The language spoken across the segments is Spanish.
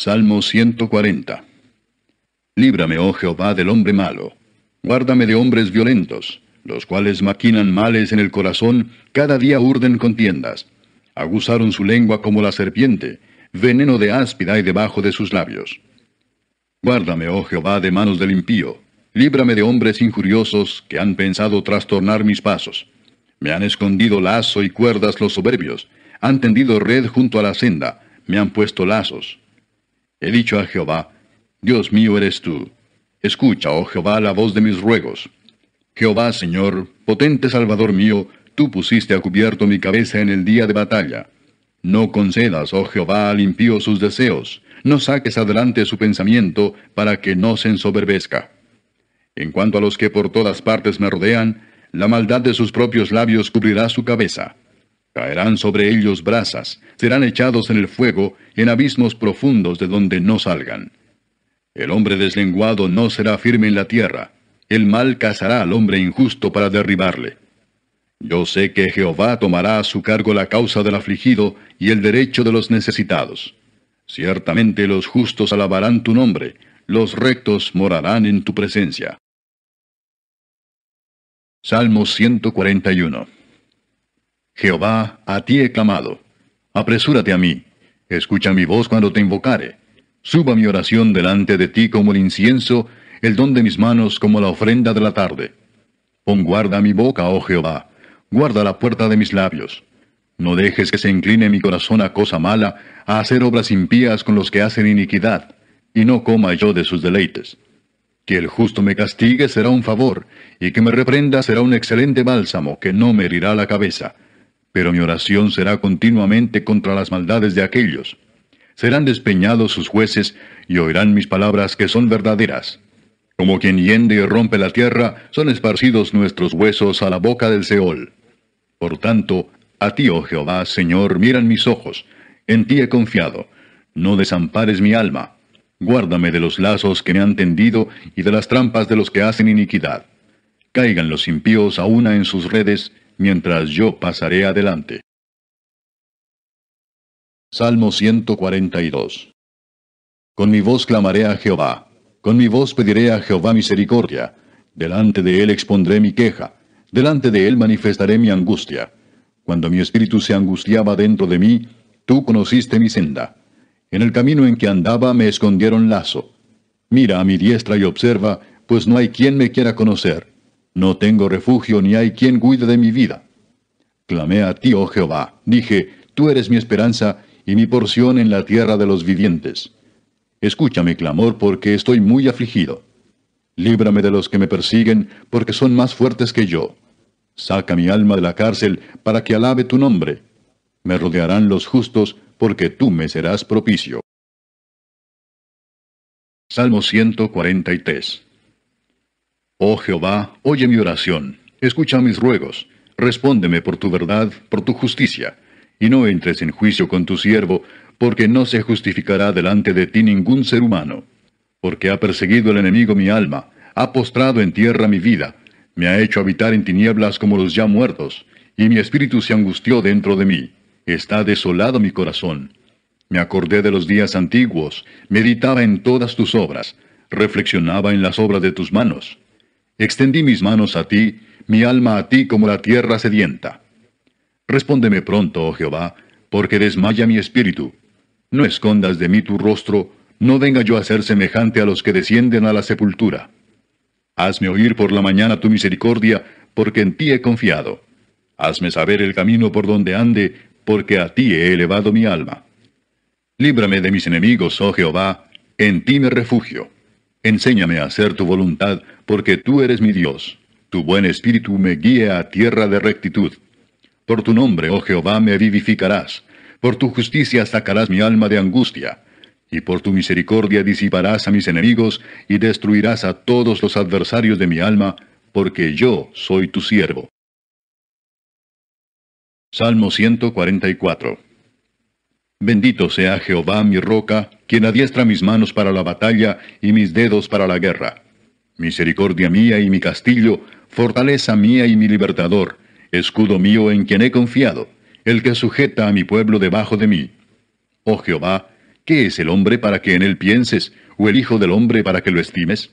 Salmo 140. Líbrame, oh Jehová, del hombre malo. Guárdame de hombres violentos, los cuales maquinan males en el corazón, cada día urden contiendas. Aguzaron su lengua como la serpiente, veneno de áspida hay debajo de sus labios. Guárdame, oh Jehová, de manos del impío. Líbrame de hombres injuriosos que han pensado trastornar mis pasos. Me han escondido lazo y cuerdas los soberbios, han tendido red junto a la senda, me han puesto lazos. He dicho a Jehová, Dios mío eres tú. Escucha, oh Jehová, la voz de mis ruegos. Jehová, Señor, potente Salvador mío, tú pusiste a cubierto mi cabeza en el día de batalla. No concedas, oh Jehová, al impío sus deseos, no saques adelante su pensamiento, para que no se ensoberbezca. En cuanto a los que por todas partes me rodean, la maldad de sus propios labios cubrirá su cabeza. Caerán sobre ellos brasas, serán echados en el fuego, en abismos profundos de donde no salgan. El hombre deslenguado no será firme en la tierra. El mal cazará al hombre injusto para derribarle. Yo sé que Jehová tomará a su cargo la causa del afligido y el derecho de los necesitados. Ciertamente los justos alabarán tu nombre, los rectos morarán en tu presencia. Salmo 141 Jehová, a ti he clamado. Apresúrate a mí. Escucha mi voz cuando te invocare. Suba mi oración delante de ti como el incienso, el don de mis manos como la ofrenda de la tarde. Pon guarda mi boca, oh Jehová. Guarda la puerta de mis labios. No dejes que se incline mi corazón a cosa mala, a hacer obras impías con los que hacen iniquidad, y no coma yo de sus deleites. Que el justo me castigue será un favor, y que me reprenda será un excelente bálsamo que no me herirá la cabeza pero mi oración será continuamente contra las maldades de aquellos. Serán despeñados sus jueces y oirán mis palabras que son verdaderas. Como quien hiende y rompe la tierra, son esparcidos nuestros huesos a la boca del Seol. Por tanto, a ti, oh Jehová, Señor, miran mis ojos. En ti he confiado. No desampares mi alma. Guárdame de los lazos que me han tendido y de las trampas de los que hacen iniquidad. Caigan los impíos a una en sus redes mientras yo pasaré adelante. Salmo 142 Con mi voz clamaré a Jehová, con mi voz pediré a Jehová misericordia, delante de él expondré mi queja, delante de él manifestaré mi angustia. Cuando mi espíritu se angustiaba dentro de mí, tú conociste mi senda. En el camino en que andaba me escondieron lazo. Mira a mi diestra y observa, pues no hay quien me quiera conocer. No tengo refugio ni hay quien cuide de mi vida. Clamé a ti, oh Jehová, dije, tú eres mi esperanza y mi porción en la tierra de los vivientes. Escucha mi clamor porque estoy muy afligido. Líbrame de los que me persiguen porque son más fuertes que yo. Saca mi alma de la cárcel para que alabe tu nombre. Me rodearán los justos porque tú me serás propicio. Salmo 143 Oh Jehová, oye mi oración, escucha mis ruegos, respóndeme por tu verdad, por tu justicia, y no entres en juicio con tu siervo, porque no se justificará delante de ti ningún ser humano. Porque ha perseguido el enemigo mi alma, ha postrado en tierra mi vida, me ha hecho habitar en tinieblas como los ya muertos, y mi espíritu se angustió dentro de mí. Está desolado mi corazón. Me acordé de los días antiguos, meditaba en todas tus obras, reflexionaba en las obras de tus manos. Extendí mis manos a ti, mi alma a ti como la tierra sedienta. Respóndeme pronto, oh Jehová, porque desmaya mi espíritu. No escondas de mí tu rostro, no venga yo a ser semejante a los que descienden a la sepultura. Hazme oír por la mañana tu misericordia, porque en ti he confiado. Hazme saber el camino por donde ande, porque a ti he elevado mi alma. Líbrame de mis enemigos, oh Jehová, en ti me refugio. Enséñame a hacer tu voluntad, porque tú eres mi Dios. Tu buen espíritu me guía a tierra de rectitud. Por tu nombre, oh Jehová, me vivificarás. Por tu justicia sacarás mi alma de angustia. Y por tu misericordia disiparás a mis enemigos y destruirás a todos los adversarios de mi alma, porque yo soy tu siervo. Salmo 144 Bendito sea Jehová mi roca, quien adiestra mis manos para la batalla y mis dedos para la guerra Misericordia mía y mi castillo, fortaleza mía y mi libertador, escudo mío en quien he confiado, el que sujeta a mi pueblo debajo de mí. Oh Jehová, ¿qué es el hombre para que en él pienses, o el hijo del hombre para que lo estimes?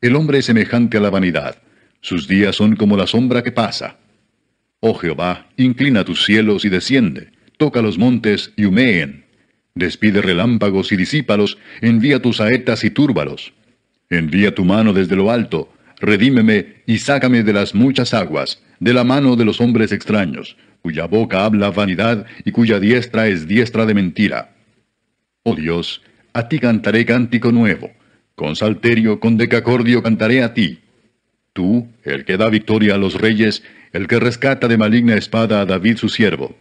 El hombre es semejante a la vanidad, sus días son como la sombra que pasa. Oh Jehová, inclina tus cielos y desciende, toca los montes y humeen. Despide relámpagos y disípalos, envía tus saetas y túrbalos. Envía tu mano desde lo alto, redímeme y sácame de las muchas aguas, de la mano de los hombres extraños, cuya boca habla vanidad y cuya diestra es diestra de mentira. Oh Dios, a ti cantaré cántico nuevo, con salterio, con decacordio cantaré a ti. Tú, el que da victoria a los reyes, el que rescata de maligna espada a David su siervo.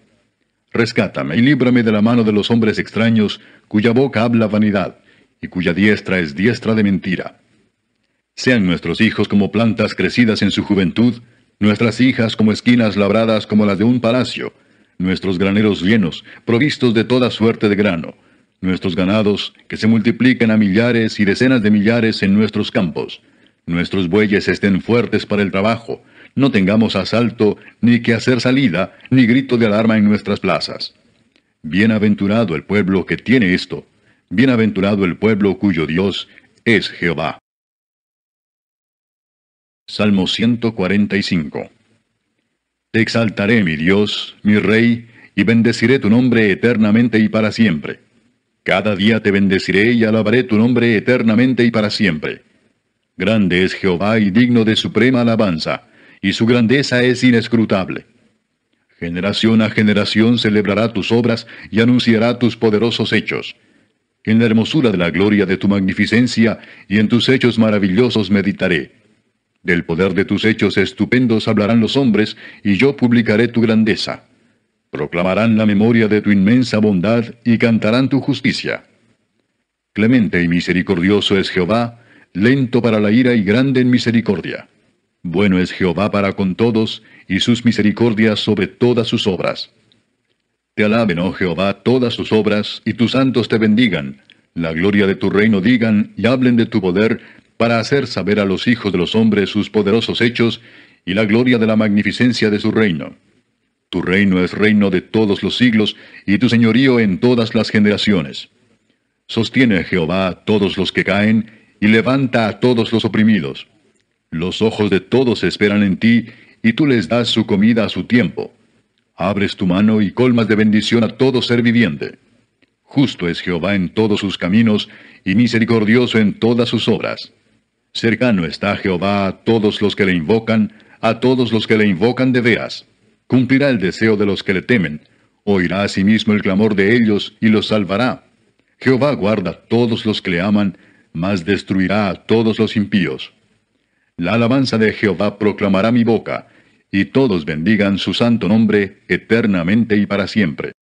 Rescátame y líbrame de la mano de los hombres extraños, cuya boca habla vanidad, y cuya diestra es diestra de mentira. Sean nuestros hijos como plantas crecidas en su juventud, nuestras hijas como esquinas labradas como las de un palacio, nuestros graneros llenos, provistos de toda suerte de grano, nuestros ganados que se multipliquen a millares y decenas de millares en nuestros campos, nuestros bueyes estén fuertes para el trabajo, no tengamos asalto, ni que hacer salida, ni grito de alarma en nuestras plazas. Bienaventurado el pueblo que tiene esto, bienaventurado el pueblo cuyo Dios es Jehová. Salmo 145. Te exaltaré, mi Dios, mi Rey, y bendeciré tu nombre eternamente y para siempre. Cada día te bendeciré y alabaré tu nombre eternamente y para siempre. Grande es Jehová y digno de suprema alabanza, y su grandeza es inescrutable. Generación a generación celebrará tus obras y anunciará tus poderosos hechos. En la hermosura de la gloria de tu magnificencia y en tus hechos maravillosos meditaré del poder de tus hechos estupendos hablarán los hombres, y yo publicaré tu grandeza. Proclamarán la memoria de tu inmensa bondad y cantarán tu justicia. Clemente y misericordioso es Jehová, lento para la ira y grande en misericordia. Bueno es Jehová para con todos, y sus misericordias sobre todas sus obras. Te alaben, oh Jehová, todas sus obras, y tus santos te bendigan. La gloria de tu reino digan, y hablen de tu poder, para hacer saber a los hijos de los hombres sus poderosos hechos y la gloria de la magnificencia de su reino. Tu reino es reino de todos los siglos, y tu señorío en todas las generaciones. Sostiene Jehová a todos los que caen, y levanta a todos los oprimidos. Los ojos de todos esperan en ti, y tú les das su comida a su tiempo. Abres tu mano y colmas de bendición a todo ser viviente. Justo es Jehová en todos sus caminos, y misericordioso en todas sus obras. Cercano está Jehová a todos los que le invocan, a todos los que le invocan de veas. Cumplirá el deseo de los que le temen, oirá a sí mismo el clamor de ellos y los salvará. Jehová guarda a todos los que le aman, mas destruirá a todos los impíos. La alabanza de Jehová proclamará mi boca, y todos bendigan su santo nombre eternamente y para siempre.